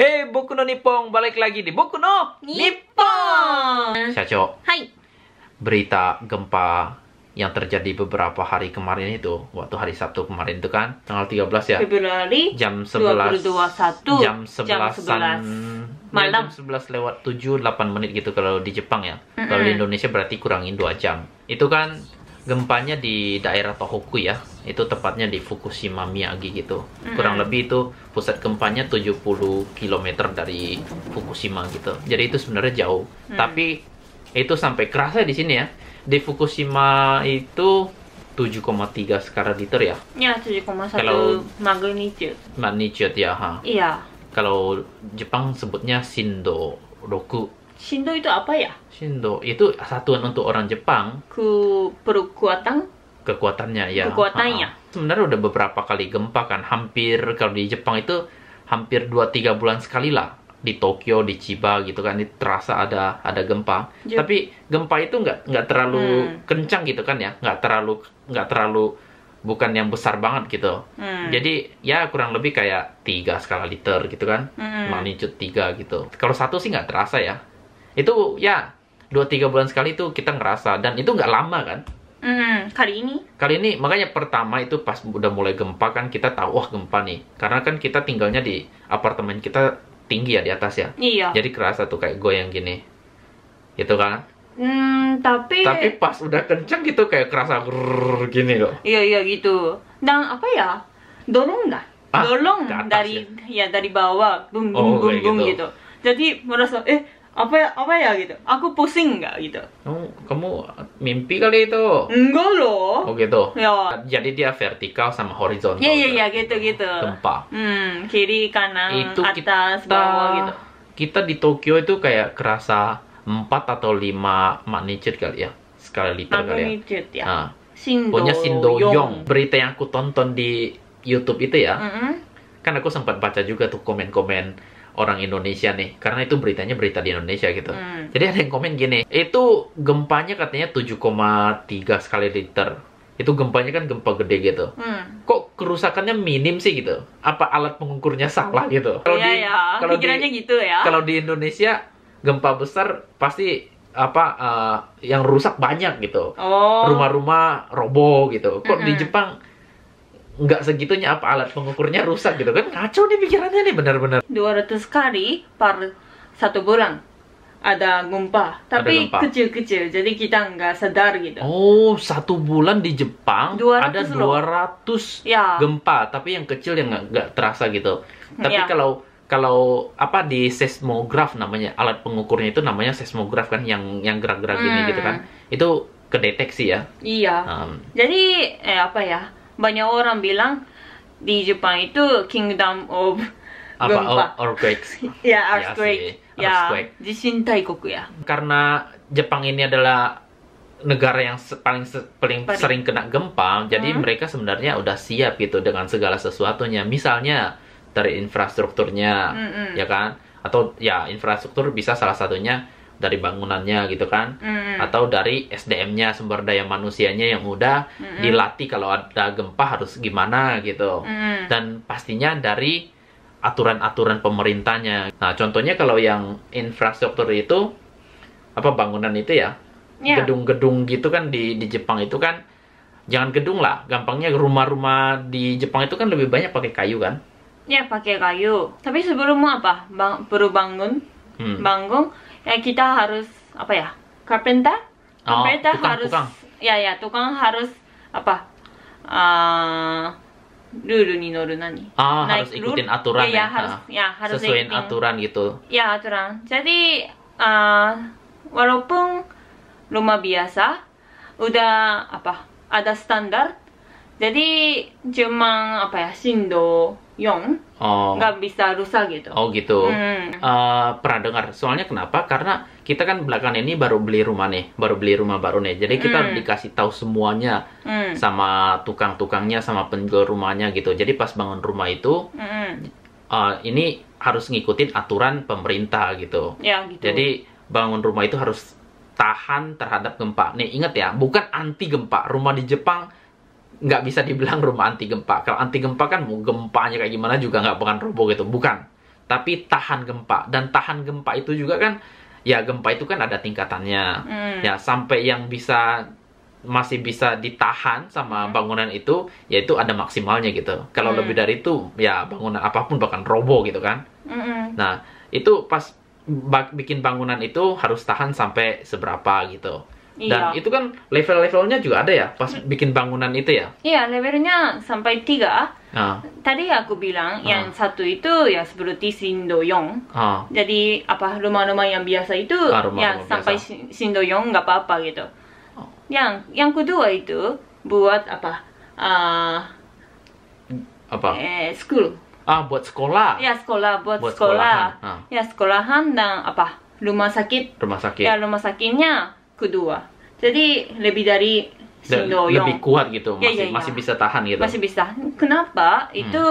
Eh, no Nippon! Balik lagi di Boku no Nippon. Syacho. Hai. Berita gempa yang terjadi beberapa hari kemarin itu waktu hari Sabtu kemarin itu kan tanggal 13 ya Februari jam 11 21, jam 11 jam 11 ya, malam Ya, jam 11 lewat 7 8 menit gitu kalau di Jepang ya mm -hmm. kalau di Indonesia berarti kurangin 2 jam itu kan gempanya di daerah Tohoku ya. Itu tepatnya di Fukushima Miyagi gitu. Mm-hmm. Kurang lebih itu pusat gempanya 70 km dari Fukushima gitu. Jadi itu sebenarnya jauh. Mm. Tapi itu sampai kerasa di sini ya. Di Fukushima itu 7,3 skala liter ya? Ya, 7,1 magnitude. Magnitude ya, ha? Iya. Kalau Jepang sebutnya Shindo Roku Shindo itu apa ya? Shindo itu satuan untuk orang Jepang. Ku perkuatan? Kekuatannya ya. Kekuatannya. Ha -ha. Sebenarnya udah beberapa kali gempa kan. Hampir kalau di Jepang itu hampir 2-3 bulan sekali lah di Tokyo, di Chiba gitu kan, terasa ada ada gempa. Jep. Tapi gempa itu nggak nggak terlalu hmm. kencang gitu kan ya, nggak terlalu nggak terlalu bukan yang besar banget gitu. Hmm. Jadi ya kurang lebih kayak tiga skala liter gitu kan, hmm. magnitude tiga gitu. Kalau satu sih nggak terasa ya, itu ya dua tiga bulan sekali itu kita ngerasa dan itu nggak lama kan? Hmm, kali ini? Kali ini makanya pertama itu pas udah mulai gempa kan kita tahu wah gempa nih karena kan kita tinggalnya di apartemen kita tinggi ya di atas ya. Iya. Jadi kerasa tuh kayak goyang gini, gitu kan? Hmm, tapi tapi pas udah kenceng gitu kayak kerasa grrr, gini loh. Iya iya gitu. Dan apa ya? dorong Ah, dorong dari ya? ya dari bawah bum bum oh, bum bum gitu. gitu. Jadi merasa eh apa ya apa ya gitu aku pusing nggak gitu oh, kamu mimpi kali itu enggak loh oh gitu ya jadi dia vertikal sama horizontal iya iya ya iya, gitu gitu tempat hmm kiri kanan itu atas kita, bawah gitu kita di Tokyo itu kayak kerasa empat atau lima magnitude kali ya sekali liter kali ya magnitude ya nah, Sindo punya Sindoyong berita yang aku tonton di YouTube itu ya mm -hmm. kan aku sempat baca juga tuh komen-komen orang Indonesia nih karena itu beritanya berita di Indonesia gitu hmm. jadi ada yang komen gini itu gempanya katanya 7,3 sekali liter itu gempanya kan gempa gede gitu. Hmm. Kok kerusakannya minim sih gitu? Apa alat pengukurnya salah gitu? Kalau ya. di iya. kalau di gitu ya. Kalau di Indonesia gempa besar pasti apa uh, yang rusak banyak gitu. Oh. Rumah-rumah roboh gitu. Kok -hmm. di Jepang nggak segitunya apa alat pengukurnya rusak gitu kan kacau nih pikirannya nih benar-benar 200 kali per satu bulan ada gempa tapi kecil-kecil jadi kita nggak sadar gitu oh satu bulan di Jepang 200 ada 200 ratus ya. gempa tapi yang kecil yang nggak terasa gitu tapi ya. kalau kalau apa di seismograf namanya alat pengukurnya itu namanya seismograf kan yang yang gerak-gerak hmm. gini gitu hmm. kan itu kedeteksi ya iya um, jadi eh apa ya banyak orang bilang di Jepang itu kingdom of apa oh, earthquakes ya, iya ya earthquake ya, earthquake. ya jisin taikoku ya karena Jepang ini adalah negara yang paling paling sering kena gempa jadi hmm. mereka sebenarnya udah siap gitu dengan segala sesuatunya misalnya dari infrastrukturnya hmm, hmm. ya kan atau ya infrastruktur bisa salah satunya dari bangunannya gitu kan mm. atau dari SDM-nya sumber daya manusianya yang udah mm. dilatih kalau ada gempa harus gimana gitu mm. dan pastinya dari aturan-aturan pemerintahnya nah contohnya kalau yang infrastruktur itu apa bangunan itu ya, ya gedung-gedung gitu kan di di Jepang itu kan jangan gedung lah gampangnya rumah-rumah di Jepang itu kan lebih banyak pakai kayu kan ya pakai kayu tapi sebelumnya apa bang, baru bangun hmm. bangun eh, kita harus apa ya carpenter oh, carpenter oh, tukang, harus tukang. ya ya tukang harus apa uh, rule に乗る何 ah nah, harus ikutin rule, aturan iya, iya, ya, ya, ya harus ya harus sesuaiin ikutin. aturan gitu ya aturan jadi uh, walaupun rumah biasa udah apa ada standar jadi cuma apa ya sindo nggak oh. nggak bisa rusak gitu. Oh gitu. Hmm. Uh, pernah dengar. Soalnya kenapa? Karena kita kan belakangan ini baru beli rumah nih, baru beli rumah baru nih. Jadi kita hmm. dikasih tahu semuanya hmm. sama tukang-tukangnya, sama penjual rumahnya gitu. Jadi pas bangun rumah itu, hmm. uh, ini harus ngikutin aturan pemerintah gitu. Ya gitu. Jadi bangun rumah itu harus tahan terhadap gempa. Nih ingat ya, bukan anti gempa. Rumah di Jepang nggak bisa dibilang rumah anti gempa. Kalau anti gempa kan mau gempanya kayak gimana juga nggak bukan roboh gitu, bukan. Tapi tahan gempa dan tahan gempa itu juga kan ya gempa itu kan ada tingkatannya. Hmm. Ya sampai yang bisa masih bisa ditahan sama hmm. bangunan itu yaitu ada maksimalnya gitu. Kalau hmm. lebih dari itu ya bangunan apapun bahkan roboh gitu kan. Hmm. Nah, itu pas bikin bangunan itu harus tahan sampai seberapa gitu. Dan iya. itu kan level-levelnya juga ada ya pas hmm. bikin bangunan itu ya? Iya, levelnya sampai tiga. Ah. Tadi aku bilang ah. yang satu itu ya seperti sindoyong. Ah. Jadi apa rumah-rumah yang biasa itu ah, rumah -rumah ya rumah sampai biasa. sindoyong nggak apa-apa gitu. Oh. Yang yang kedua itu buat apa? Uh, apa? Eh, school. Ah, buat sekolah. Ya sekolah, buat, buat sekolah. Sekolahan. Ah. Ya sekolahan dan apa? Rumah sakit. Rumah sakit. Ya rumah sakitnya kedua jadi lebih dari Sindoyong. lebih kuat gitu masih ya, ya, ya. masih bisa tahan gitu masih bisa kenapa hmm. itu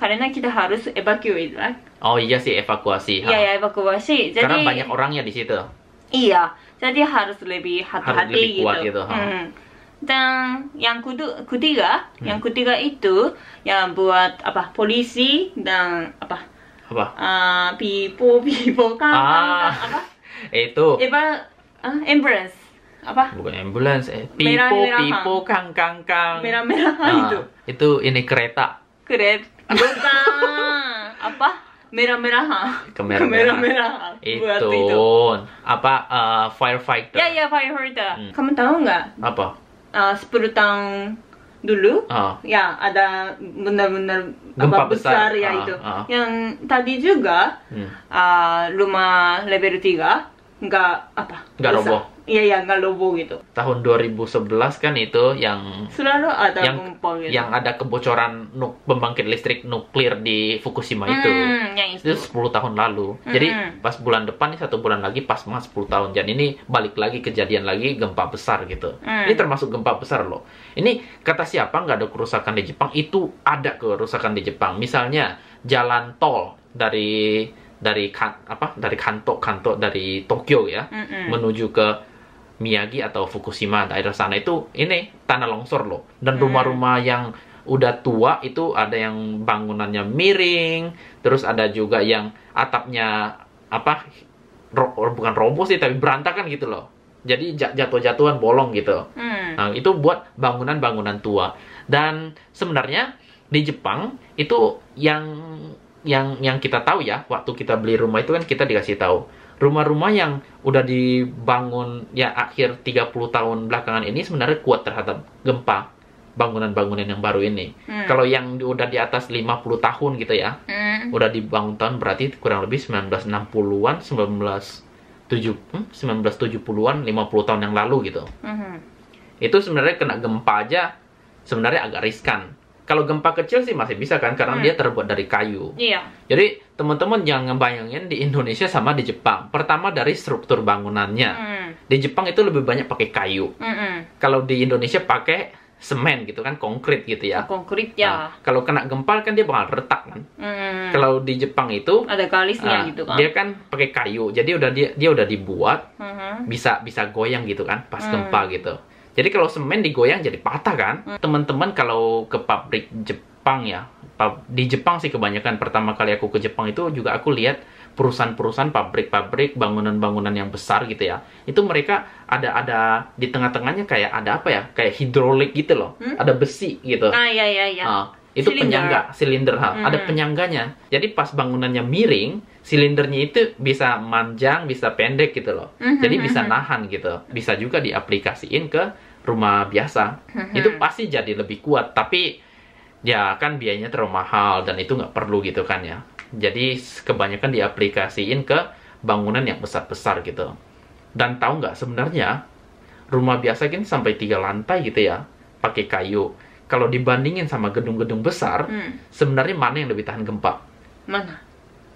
karena kita harus evacuate right? oh iya sih evakuasi iya ya, evakuasi jadi karena banyak orangnya di situ iya jadi harus lebih hati-hati gitu, gitu. Hmm. dan yang kudu, ketiga hmm. yang ketiga itu yang buat apa polisi dan apa apa uh, people people kan, ah, kan apa itu Eva uh, ambulance apa bukan ambulance eh pipo merah, merah, pipo kang kang kang merah merah nah, itu itu ini kereta kereta apa merah merah kemerah merah merah itu, itu apa uh, firefighter ya ya firefighter hmm. kamu tahu nggak apa eh, uh, 10 tahun dulu uh. ya ada benar-benar gempa apa, besar, besar ya uh, itu uh. yang tadi juga hmm. uh, rumah level 3 nggak apa nggak roboh iya iya nggak roboh gitu tahun 2011 kan itu yang selalu ada yang, gitu. yang ada kebocoran pembangkit listrik nuklir di Fukushima hmm, itu yang itu. itu 10 tahun lalu hmm. jadi hmm. pas bulan depan nih satu bulan lagi pas mas 10 tahun jadi ini balik lagi kejadian lagi gempa besar gitu hmm. ini termasuk gempa besar loh ini kata siapa nggak ada kerusakan di Jepang itu ada kerusakan di Jepang misalnya jalan tol dari dari kan, apa dari kanto-kanto dari Tokyo ya mm -mm. menuju ke Miyagi atau Fukushima daerah sana itu ini tanah longsor loh dan rumah-rumah mm. yang udah tua itu ada yang bangunannya miring terus ada juga yang atapnya apa ro bukan roboh sih tapi berantakan gitu loh jadi jatuh-jatuhan bolong gitu hmm. nah itu buat bangunan-bangunan tua dan sebenarnya di Jepang itu yang yang yang kita tahu ya waktu kita beli rumah itu kan kita dikasih tahu rumah-rumah yang udah dibangun ya akhir 30 tahun belakangan ini sebenarnya kuat terhadap gempa bangunan-bangunan yang baru ini. Hmm. Kalau yang udah di atas 50 tahun gitu ya, hmm. udah dibangun tahun berarti kurang lebih 1960-an, 1970 tujuh 1970-an, hmm, 50 tahun yang lalu gitu. Hmm. Itu sebenarnya kena gempa aja sebenarnya agak riskan kalau gempa kecil sih masih bisa kan karena hmm. dia terbuat dari kayu. Iya. Jadi teman-teman jangan bayangin di Indonesia sama di Jepang. Pertama dari struktur bangunannya. Hmm. Di Jepang itu lebih banyak pakai kayu. Hmm Kalau di Indonesia pakai semen gitu kan konkrit gitu ya. Oh, konkrit ya. Nah, kalau kena gempa kan dia bakal retak kan. Hmm. Kalau di Jepang itu ada kalisnya uh, gitu kan. Dia kan pakai kayu. Jadi udah dia dia udah dibuat hmm. bisa bisa goyang gitu kan pas hmm. gempa gitu. Jadi kalau semen digoyang jadi patah kan? Hmm. Teman-teman kalau ke pabrik Jepang ya, di Jepang sih kebanyakan pertama kali aku ke Jepang itu juga aku lihat perusahaan-perusahaan pabrik-pabrik bangunan-bangunan yang besar gitu ya itu mereka ada ada di tengah-tengahnya kayak ada apa ya kayak hidrolik gitu loh hmm? ada besi gitu ah ya ya ya Uh, itu silinder. penyangga silinder ha. Hmm. ada penyangganya jadi pas bangunannya miring silindernya itu bisa manjang, bisa pendek gitu loh. Mm -hmm. Jadi bisa mhm. nahan gitu. Bisa juga diaplikasiin ke rumah biasa. Mm -hmm. Itu pasti jadi lebih kuat. Tapi ya kan biayanya terlalu mahal dan itu nggak perlu gitu kan ya. Jadi kebanyakan diaplikasiin ke bangunan yang besar-besar gitu. Dan tahu nggak sebenarnya rumah biasa kan sampai tiga lantai gitu ya, pakai kayu. Kalau dibandingin sama gedung-gedung besar, hmm. sebenarnya mana yang lebih tahan gempa? Mana?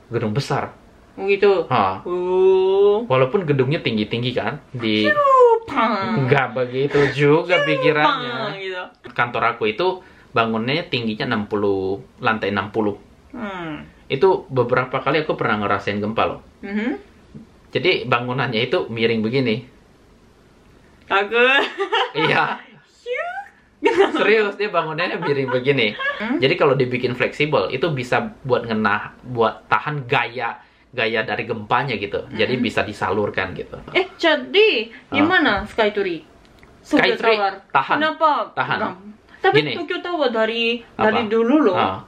gedung besar gitu. Ha. Uh. Walaupun gedungnya tinggi-tinggi kan di nggak begitu juga pikirannya. Gitu. Kantor aku itu bangunnya tingginya 60 lantai 60. Hmm. Itu beberapa kali aku pernah ngerasain gempa loh. Mm -hmm. Jadi bangunannya itu miring begini. Aku. iya. serius dia bangunannya miring begini hmm? jadi kalau dibikin fleksibel itu bisa buat ngenah buat tahan gaya gaya dari gempanya gitu hmm. jadi bisa disalurkan gitu eh jadi ah. gimana uh. Sky Tree Sky Tree tahan kenapa tahan nah, tapi Gini. Tokyo Tower dari Apa? dari dulu loh uh.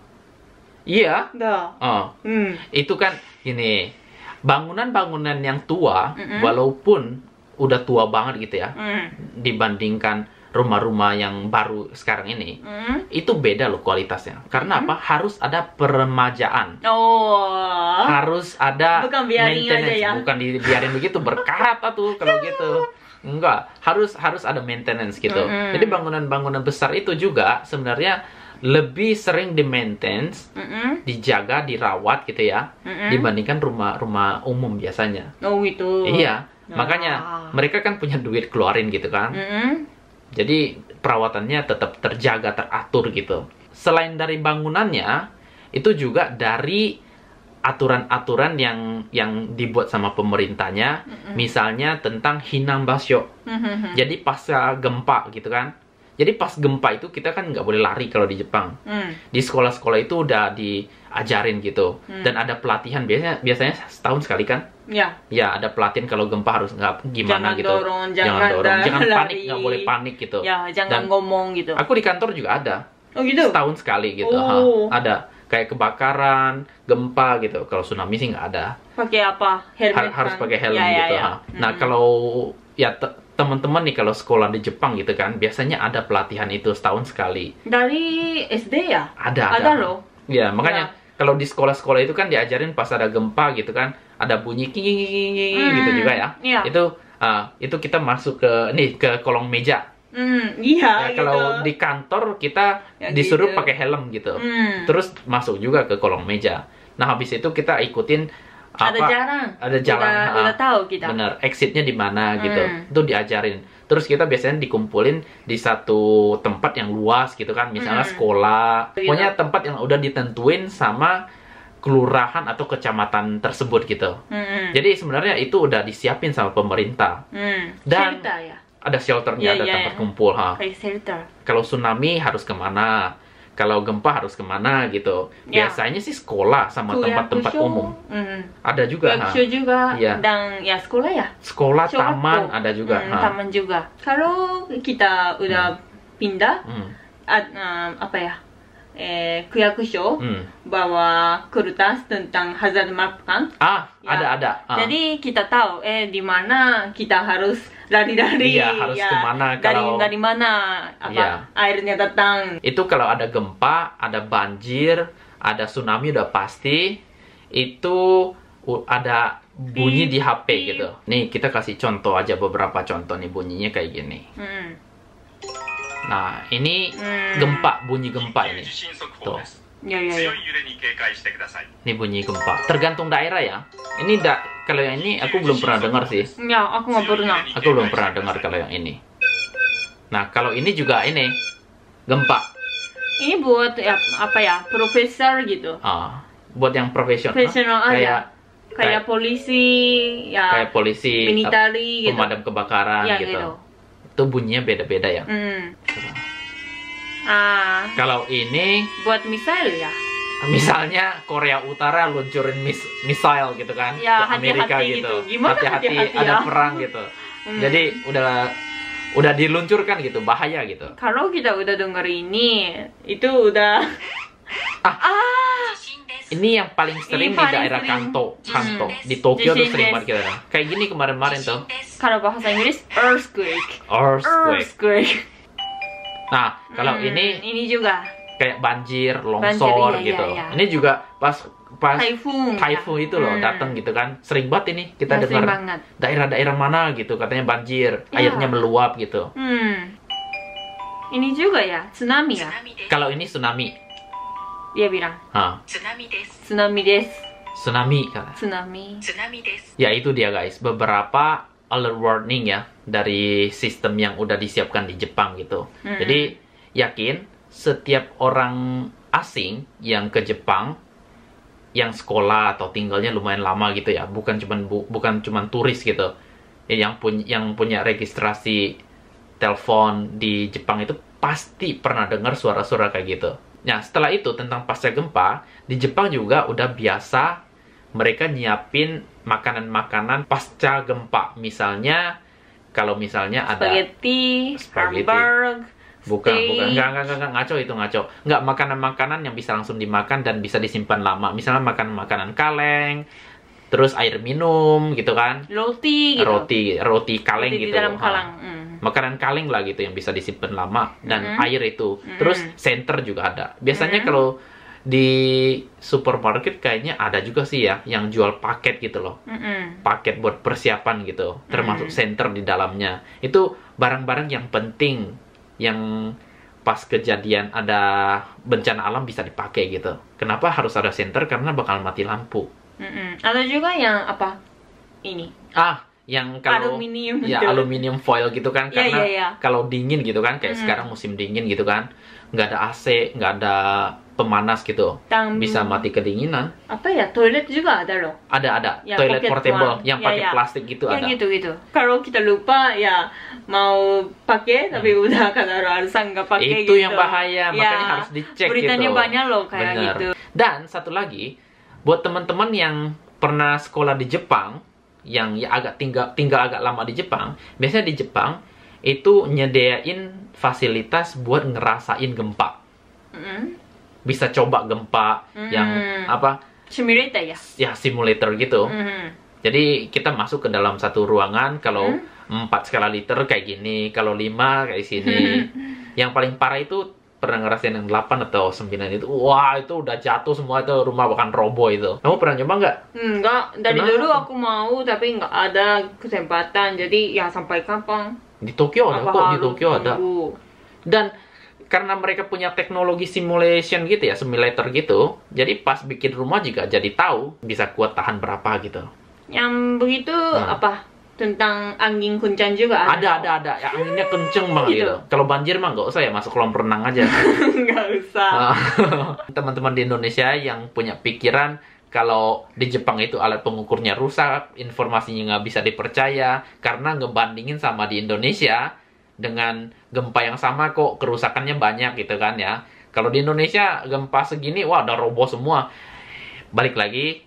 Iya. Dah. Oh. Hmm. Itu kan gini, bangunan-bangunan yang tua, mm -hmm. walaupun udah tua banget gitu ya, mm. dibandingkan rumah-rumah yang baru sekarang ini mm. itu beda loh kualitasnya karena mm. apa harus ada peremajaan oh harus ada bukan biarin aja ya bukan dibiarin begitu berkarat tuh kalau gitu enggak harus harus ada maintenance gitu mm -hmm. jadi bangunan-bangunan besar itu juga sebenarnya lebih sering di maintenance, mm hmm dijaga, dirawat gitu ya, mm hmm dibandingkan rumah-rumah umum biasanya. Oh gitu Iya, makanya mereka kan punya duit keluarin gitu kan. Mm hmm jadi perawatannya tetap terjaga, teratur gitu. Selain dari bangunannya, itu juga dari aturan-aturan yang yang dibuat sama pemerintahnya, mm -hmm. misalnya tentang hinang basyo. Mm -hmm. Jadi pas gempa gitu kan. Jadi pas gempa itu kita kan nggak boleh lari kalau di Jepang. Mm. Di sekolah-sekolah itu udah diajarin gitu. Mm. Dan ada pelatihan biasanya biasanya setahun sekali kan ya ya ada pelatihan kalau gempa harus nggak gimana jangan gitu dorong, jangan, jangan dorong jangan panik nggak boleh panik gitu ya jangan Dan ngomong gitu aku di kantor juga ada oh gitu setahun sekali gitu oh. ha, ada kayak kebakaran gempa gitu kalau tsunami sih nggak ada pakai apa helmet ha harus kan? pakai helm ya, ya gitu ya, ya. Ha. nah hmm. kalau ya teman-teman nih kalau sekolah di Jepang gitu kan biasanya ada pelatihan itu setahun sekali dari SD ya ada ada, ada loh ya makanya ya kalau di sekolah-sekolah itu kan diajarin pas ada gempa gitu kan ada bunyi king hmm, gitu juga ya iya. itu uh, itu kita masuk ke nih ke kolong meja Hmm, iya. Ya, gitu. Kalau di kantor kita ya, gitu. disuruh gitu. pakai helm gitu, hmm. terus masuk juga ke kolong meja. Nah habis itu kita ikutin apa, ada jalan ada jalan kita, ha, ah. kita tahu kita bener exitnya di mana hmm. gitu itu diajarin terus kita biasanya dikumpulin di satu tempat yang luas gitu kan misalnya hmm. sekolah gitu. pokoknya tempat yang udah ditentuin sama kelurahan atau kecamatan tersebut gitu hmm. jadi sebenarnya itu udah disiapin sama pemerintah hmm. dan ya? ada shelternya yeah, ada yeah, tempat yeah. kumpul ha kalau tsunami harus kemana kalau gempa harus kemana gitu. Yeah. Biasanya sih sekolah sama ya, tempat-tempat umum. Mm. Ada juga. Yakusho juga. Ya. Dan ya sekolah ya. Sekolah, Shoko. taman ada juga. Mm, Taman juga. Kalau kita udah mm. pindah, mm. Ad, um, apa ya? eh, show hmm. bahwa kertas tentang hazard map kan? Ah, ya. ada ada. Ah. Jadi kita tahu eh di mana kita harus lari dari Iya, harus ya. kemana kalau dari, mana apa ya. airnya datang. Itu kalau ada gempa, ada banjir, ada tsunami udah pasti itu ada bunyi di HP gitu. Nih, kita kasih contoh aja beberapa contoh nih bunyinya kayak gini. Hmm. Nah, ini hmm. gempa, bunyi gempa ini. Tuh. Ya, ya, ya. Ini bunyi gempa. Tergantung daerah ya. Ini da kalau yang ini aku belum pernah dengar sih. Ya, aku nggak pernah. Aku belum pernah dengar kalau yang ini. Nah, kalau ini juga ini gempa. Ini buat ya, apa ya, profesor gitu. Ah, buat yang profesional. Profesional aja. Ah, kayak, ya. kayak, kayak polisi, ya. Kayak polisi. Militari. Eh, gitu. Pemadam kebakaran ya, gitu. gitu itu bunyinya beda-beda ya. Hmm. Ah. Kalau ini buat misal ya. Misalnya Korea Utara luncurin mis misal gitu kan ya, ke Amerika hati -hati gitu. Hati-hati gitu. gitu. ada ya. perang gitu. Hmm. Jadi udah udah diluncurkan gitu, bahaya gitu. Kalau kita udah denger ini, itu udah ah, ah ini yang paling sering di daerah Kanto, Kanto. Hmm. Di Tokyo tuh sering banget kita. Kayak gini kemarin-kemarin tuh. Kalau bahasa Inggris earthquake. Earthquake. Nah, kalau hmm, ini ini juga kayak banjir, longsor banjir, iya, gitu. Iya, iya. Ini juga pas pas typhoon, typhoon ya. itu loh hmm. datang gitu kan. Sering banget ini kita ya, dengar daerah-daerah mana gitu katanya banjir, ya. airnya meluap gitu. Hmm. Ini juga ya, tsunami ya. Kalau ini tsunami dia bilang tsunami des tsunami des tsunami kata tsunami tsunami des ya itu dia guys beberapa alert warning ya dari sistem yang udah disiapkan di Jepang gitu hmm. jadi yakin setiap orang asing yang ke Jepang yang sekolah atau tinggalnya lumayan lama gitu ya bukan cuman bu, bukan cuman turis gitu ya, yang punya yang punya registrasi telepon di Jepang itu pasti pernah dengar suara-suara kayak gitu Nah, setelah itu tentang pasca gempa, di Jepang juga udah biasa mereka nyiapin makanan-makanan pasca gempa. Misalnya kalau misalnya ada spaghetti, spaghetti. hamburg, bukan steak. bukan enggak, enggak enggak ngaco itu ngaco. Enggak makanan-makanan yang bisa langsung dimakan dan bisa disimpan lama. Misalnya makan makanan kaleng, terus air minum gitu kan roti gitu roti roti kaleng roti gitu di dalam kaleng hmm. makanan kaleng lah gitu yang bisa disimpan lama dan hmm. air itu hmm. terus center juga ada biasanya hmm. kalau di supermarket kayaknya ada juga sih ya yang jual paket gitu loh mm paket buat persiapan gitu termasuk mm center di dalamnya itu barang-barang yang penting yang pas kejadian ada bencana alam bisa dipakai gitu kenapa harus ada center karena bakal mati lampu Mm-mm. Ada juga yang apa? Ini. Ah, yang kalau aluminium ya gitu. aluminium foil gitu kan iya, karena yeah, yeah. kalau dingin gitu kan kayak mm. sekarang musim dingin gitu kan nggak ada AC nggak ada pemanas gitu bisa mati kedinginan apa ya toilet juga ada loh ada ada ya, toilet portable one. yang ya, pakai ya. plastik gitu ya, ada gitu gitu kalau kita lupa ya mau pakai hmm. tapi udah karena alasan nggak pakai itu yang gitu. bahaya ya, makanya harus dicek beritanya gitu. banyak loh kayak Bener. gitu dan satu lagi buat teman-teman yang pernah sekolah di Jepang yang ya agak tinggal tinggal agak lama di Jepang biasanya di Jepang itu nyediain fasilitas buat ngerasain gempa mm bisa coba gempa mm yang apa simulator ya ya simulator gitu mm -hmm. jadi kita masuk ke dalam satu ruangan kalau mm 4 skala liter kayak gini kalau 5 kayak sini yang paling parah itu pernah ngerasain yang 8 atau 9 itu wah itu udah jatuh semua itu rumah bahkan robo itu kamu pernah nyoba nggak nggak dari Kenapa? dulu aku mau tapi nggak ada kesempatan jadi ya sampai kampung di Tokyo ada kok di Tokyo tunggu? ada dan karena mereka punya teknologi simulation gitu ya simulator gitu jadi pas bikin rumah juga jadi tahu bisa kuat tahan berapa gitu yang begitu nah. apa tentang angin kencang juga ada ada ada, ada. ya anginnya kenceng banget gitu, gitu. kalau banjir mah nggak usah ya masuk kolam renang aja nggak usah ah. teman-teman di Indonesia yang punya pikiran kalau di Jepang itu alat pengukurnya rusak informasinya nggak bisa dipercaya karena ngebandingin sama di Indonesia dengan gempa yang sama kok kerusakannya banyak gitu kan ya kalau di Indonesia gempa segini wah ada roboh semua balik lagi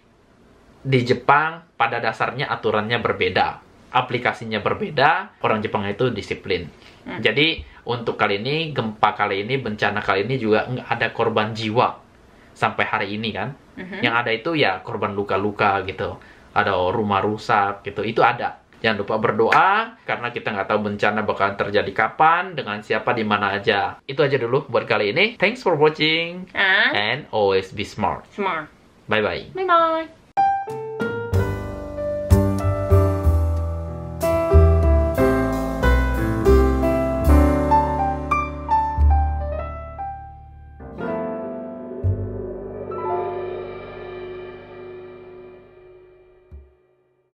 di Jepang pada dasarnya aturannya berbeda aplikasinya berbeda, orang Jepang itu disiplin. Hmm. Jadi untuk kali ini, gempa kali ini, bencana kali ini juga nggak ada korban jiwa sampai hari ini kan. Hmm. Yang ada itu ya korban luka-luka gitu, ada rumah rusak gitu, itu ada. Jangan lupa berdoa karena kita nggak tahu bencana bakalan terjadi kapan, dengan siapa, di mana aja. Itu aja dulu buat kali ini. Thanks for watching uh. and always be smart. Smart. Bye bye. Bye bye.